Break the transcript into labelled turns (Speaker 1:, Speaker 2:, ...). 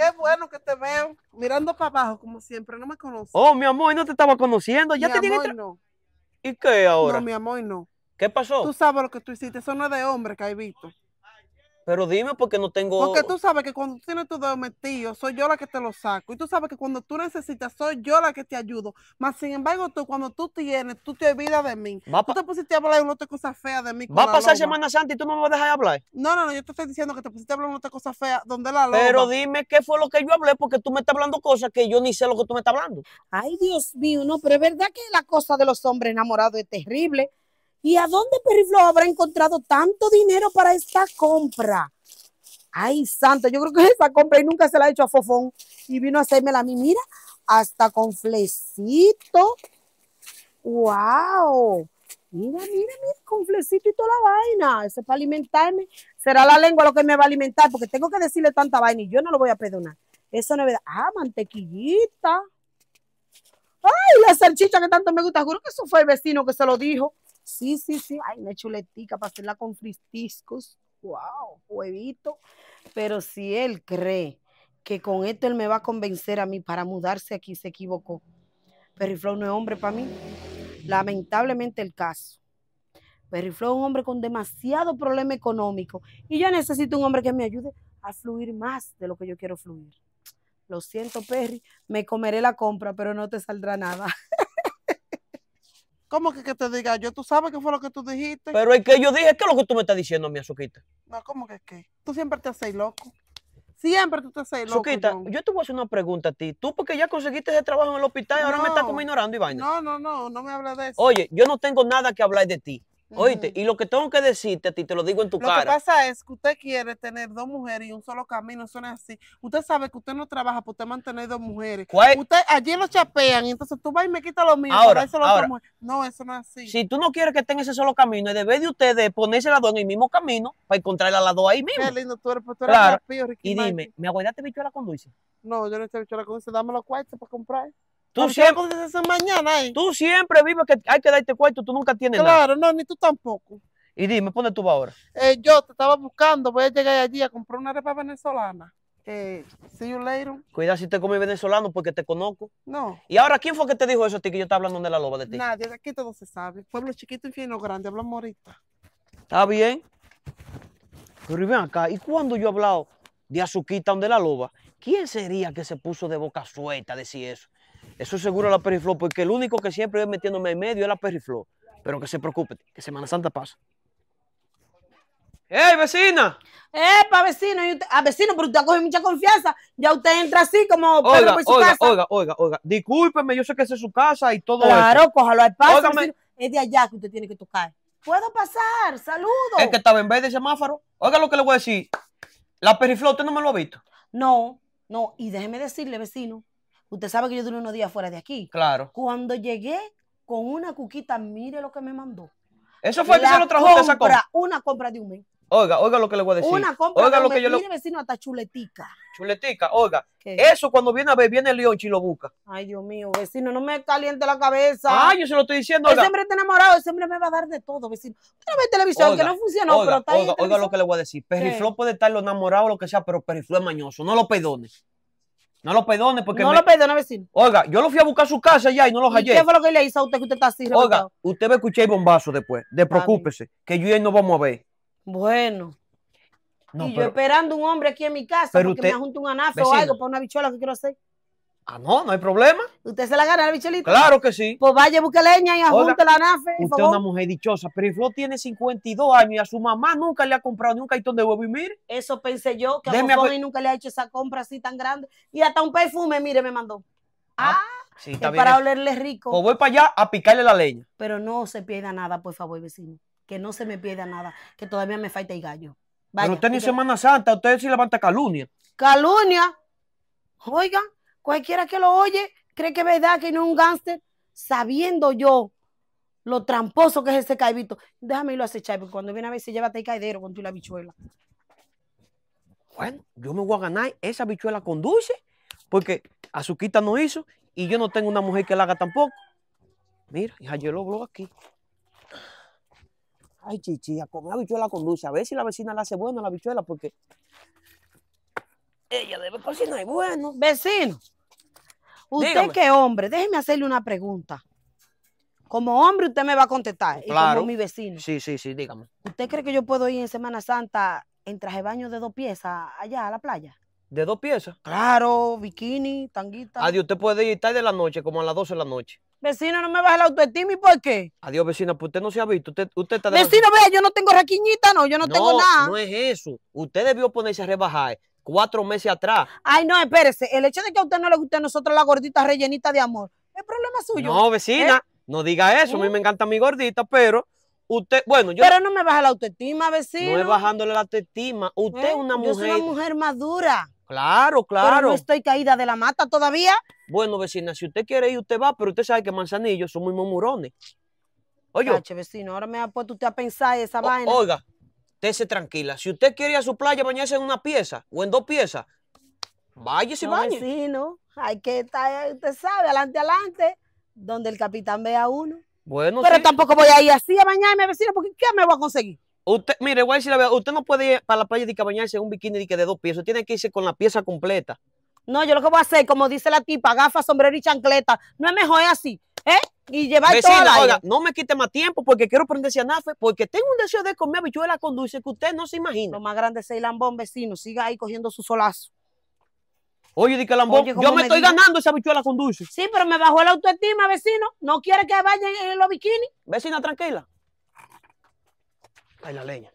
Speaker 1: Qué bueno que te veo. Mirando para abajo, como siempre, no me conoces. Oh, mi amor, no te estaba conociendo. Ya mi te amor, no.
Speaker 2: ¿Y qué ahora? No, mi
Speaker 1: amor, no. ¿Qué pasó? Tú sabes lo que tú hiciste. Eso no es de hombre, visto.
Speaker 2: Pero dime porque no tengo. Porque tú
Speaker 1: sabes que cuando tienes tu dedo metido, soy yo la que te lo saco. Y tú sabes que cuando tú necesitas, soy yo la que te ayudo. Mas sin embargo, tú cuando tú tienes, tú te olvidas de mí. Va tú te pusiste a hablar una otra cosa fea de mí. va a pasar Semana Santa y tú no me vas a dejar hablar. No, no, no, yo te estoy diciendo que te pusiste a hablar una otra cosa fea
Speaker 3: donde la
Speaker 2: loba. Pero dime
Speaker 3: qué fue lo que yo hablé, porque tú me estás hablando cosas que yo ni sé lo que tú me estás hablando. Ay, Dios mío, no, pero es verdad que la cosa de los hombres enamorados es terrible. ¿Y a dónde Periflo habrá encontrado tanto dinero para esta compra? Ay, santo, yo creo que esa compra y nunca se la ha hecho a Fofón. Y vino a hacérmela a mí, mira, hasta con flecito. ¡Wow! Mira, mira, mira, con flecito y toda la vaina. Eso es para alimentarme. Será la lengua lo que me va a alimentar, porque tengo que decirle tanta vaina y yo no lo voy a perdonar. Eso no es verdad. Ah, mantequillita. Ay, la salchicha que tanto me gusta. Juro que eso fue el vecino que se lo dijo. Sí, sí, sí. Ay, una chuletica para hacerla con fristiscos. ¡Wow! Huevito. Pero si él cree que con esto él me va a convencer a mí para mudarse aquí, se equivocó. Perry Flow no es hombre para mí. Lamentablemente el caso. Perry Flow es un hombre con demasiado problema económico y yo necesito un hombre que me ayude a fluir más de lo que yo quiero fluir. Lo siento, Perry, me comeré la compra, pero no te
Speaker 1: saldrá nada. ¿Cómo que, que te diga yo? ¿Tú sabes qué fue lo que tú dijiste? Pero es que yo
Speaker 2: dije, ¿qué es lo que tú me estás diciendo, mi Azuquita?
Speaker 1: No, ¿cómo que qué? Tú siempre te haces loco. Siempre tú te haces loco. azuquita
Speaker 2: yo te voy a hacer una pregunta a ti. Tú porque ya conseguiste ese trabajo en el hospital y ahora me estás como ignorando y vaina. No,
Speaker 1: no, no, no me hables de eso. Oye,
Speaker 2: yo no tengo nada que hablar de ti. Oíste, y lo que tengo que decirte a ti, te lo digo en tu cara. Lo que
Speaker 1: pasa es que usted quiere tener dos mujeres y un solo camino, eso no es así. Usted sabe que usted no trabaja para usted mantener dos mujeres. Usted allí lo chapean,
Speaker 2: y entonces tú vas y me quitas lo mío. Ahora,
Speaker 1: No, eso no es así. Si
Speaker 2: tú no quieres que estén ese solo camino, es deber de ustedes ponerse las dos en el mismo camino para encontrar a las dos ahí mismo.
Speaker 1: claro. Y dime,
Speaker 2: ¿me aguardaste bichola bichuela con dulce?
Speaker 1: No, yo no hecho bichuela con dulce, dame los cuartos para comprar. Tú siempre, mañana, ¿eh? tú siempre vives que hay que darte cuarto, tú nunca tienes claro, nada. Claro, no, ni tú tampoco. Y dime, ¿dónde tú vas ahora? Eh, yo te estaba buscando, voy a llegar allí a comprar una arepa venezolana. Eh, see you later.
Speaker 2: Cuidado si te comes venezolano porque te conozco. No. ¿Y ahora quién fue que te dijo eso a ti que yo estaba hablando de la loba de ti?
Speaker 1: Nadie, de aquí todo se sabe. Pueblo chiquito, infierno grande, hablamos morita.
Speaker 2: Está bien. Pero ven acá, ¿y cuando yo he hablado de Azuquita, donde la loba? ¿Quién sería que se puso de boca suelta a decir eso? Eso seguro la Periflor, porque el único que siempre voy metiéndome en medio es la Periflor. Pero que se preocupe, que Semana Santa pasa.
Speaker 3: ¡Ey, vecina! pa vecino! Usted, ah, vecino, pero usted cogido mucha confianza. Ya usted entra así como oiga, por oiga, casa. Oiga,
Speaker 2: oiga, oiga. Discúlpeme, yo sé
Speaker 3: que es su casa y todo Claro, cójalo al paso. es de allá que usted tiene que tocar. ¿Puedo pasar? ¡Saludo! Es que
Speaker 2: estaba en vez de semáforo. Oiga lo que le voy a decir. La periflor, ¿usted no me lo ha visto?
Speaker 3: No, no. Y déjeme decirle, vecino, Usted sabe que yo duré unos días fuera de aquí. Claro. Cuando llegué con una cuquita, mire lo que me mandó. Eso fue la que se lo trajo compra, esa compra. Una compra de un mes.
Speaker 2: Oiga, oiga lo que le voy a decir. Una compra oiga de un Lo que yo mire,
Speaker 3: vecino, hasta chuletica.
Speaker 2: Chuletica, oiga. Eso cuando viene a ver, viene el león y lo busca.
Speaker 3: Ay, Dios mío, vecino, no me caliente la cabeza. Ay, ah, yo se lo estoy diciendo. Oiga. Él siempre está enamorado, ese siempre me va a dar de todo, vecino. Usted no ve televisión, que no funcionó, oiga, pero está Oiga, ahí
Speaker 2: oiga lo que le voy a decir. Perriflón puede estar lo enamorado o lo que sea, pero Perriflón es mañoso. No lo perdones. No lo perdone porque. No lo
Speaker 3: perdone, vecino.
Speaker 2: Oiga, yo lo fui a buscar a su casa Allá y no los hallé. ¿Qué fue
Speaker 3: lo que le hizo a usted que usted está así? Oiga,
Speaker 2: usted va a escuchar el bombazo después. de preocúpese que yo y él no vamos a ver.
Speaker 3: Bueno. y yo esperando un hombre aquí en mi casa pero porque usted... me junto un anafe o algo para una bichola que quiero hacer.
Speaker 2: Ah, no, no hay problema.
Speaker 3: ¿Usted se la gana, bicholita Claro que sí. Pues vaya, busque leña y ajunte la nafe. Usted es una
Speaker 2: mujer dichosa, pero el flow tiene
Speaker 3: 52 años y a su mamá nunca le ha comprado ni un cartón de huevo. Y mire. Eso pensé yo, que a a y nunca le ha hecho esa compra así tan grande. Y hasta un perfume, mire, me mandó. Ah, ah sí, está bien. para eh. olerle rico. O pues
Speaker 2: voy para allá a picarle la leña.
Speaker 3: Pero no se pierda nada, por favor, vecino. Que no se me pierda nada, que todavía me falta el gallo. pero usted ni Semana
Speaker 2: Santa, usted sí levanta calumnia.
Speaker 3: Calumnia. Oiga, Cualquiera que lo oye cree que es verdad que no es un gángster, sabiendo yo lo tramposo que es ese caibito. Déjame irlo a porque cuando viene a ver, se llévate el caidero con tu la bichuela.
Speaker 2: Bueno, yo me voy a ganar esa bichuela con dulce, porque Azuquita no hizo y yo no tengo una mujer que la haga tampoco. Mira, hija, yo lo blogo aquí. Ay, chichi, a la bichuela con dulce. A ver si la vecina la hace buena la bichuela, porque
Speaker 3: ella debe es bueno. Vecino, usted que hombre, déjeme hacerle una pregunta. Como hombre usted me va a contestar, claro. y como mi vecino. Sí, sí, sí, dígame. ¿Usted cree que yo puedo ir en Semana Santa en traje baño de dos piezas allá a la playa?
Speaker 2: ¿De dos piezas? Claro, bikini, tanguita. Adiós, ah, usted puede ir tarde de la noche, como a las 12 de la noche. Vecina, no me baja la autoestima, ¿y por qué? Adiós, vecina, pues usted no se ha visto. Usted, usted está Vecina, vea,
Speaker 3: yo no tengo raquiñita, no, yo no, tengo nada. No no
Speaker 2: es eso. Usted debió ponerse a rebajar cuatro meses atrás.
Speaker 3: Ay, no, espérese. El hecho de que a usted no le guste a nosotros la gordita rellenita de amor, es problema suyo. No, vecina,
Speaker 2: ¿Eh? no diga eso. A mí uh. me encanta mi gordita, pero usted, bueno, yo. Pero
Speaker 3: no me baja la autoestima, vecina. No es bajándole
Speaker 2: la autoestima. Usted es ¿Eh? una mujer. Yo soy una
Speaker 3: mujer madura.
Speaker 2: Claro, claro. Pero no estoy
Speaker 3: caída de la mata todavía.
Speaker 2: Bueno, vecina, si usted quiere ir, usted va, pero usted sabe que Manzanillo son muy murmurones.
Speaker 3: Oye. vecino, ahora me ha puesto usted a pensar esa vaina. Oiga,
Speaker 2: tese tranquila. Si usted quiere ir a su playa bañarse en una pieza o en dos piezas, váyase y no,
Speaker 3: Vecino, hay que estar, usted sabe, adelante, adelante, donde el capitán vea a uno.
Speaker 2: Bueno, Pero tampoco voy a ir así
Speaker 3: a bañarme, vecino, porque ¿qué me voy a conseguir?
Speaker 2: Usted, mire, igual si la usted no puede ir para la playa de que bañarse en un bikini de, de dos piezas, tiene que irse con la pieza completa.
Speaker 3: No, yo lo que voy a hacer, como dice la tipa, gafas, sombrero y chancleta. No es mejor así, ¿eh? Y llevar toda la no me quite más tiempo porque quiero ese pues, anafe porque tengo un deseo de comer habichuela con dulce que usted no se imagina. Lo más grande es el lambón, vecino. Siga ahí cogiendo su solazo.
Speaker 2: Oye, di que lambón, yo me, estoy ganando
Speaker 3: esa habichuela con dulce. Sí, pero me bajó la autoestima, vecino. No quiere que vayan en los bikinis. Vecina, tranquila.
Speaker 2: Ay, la leña.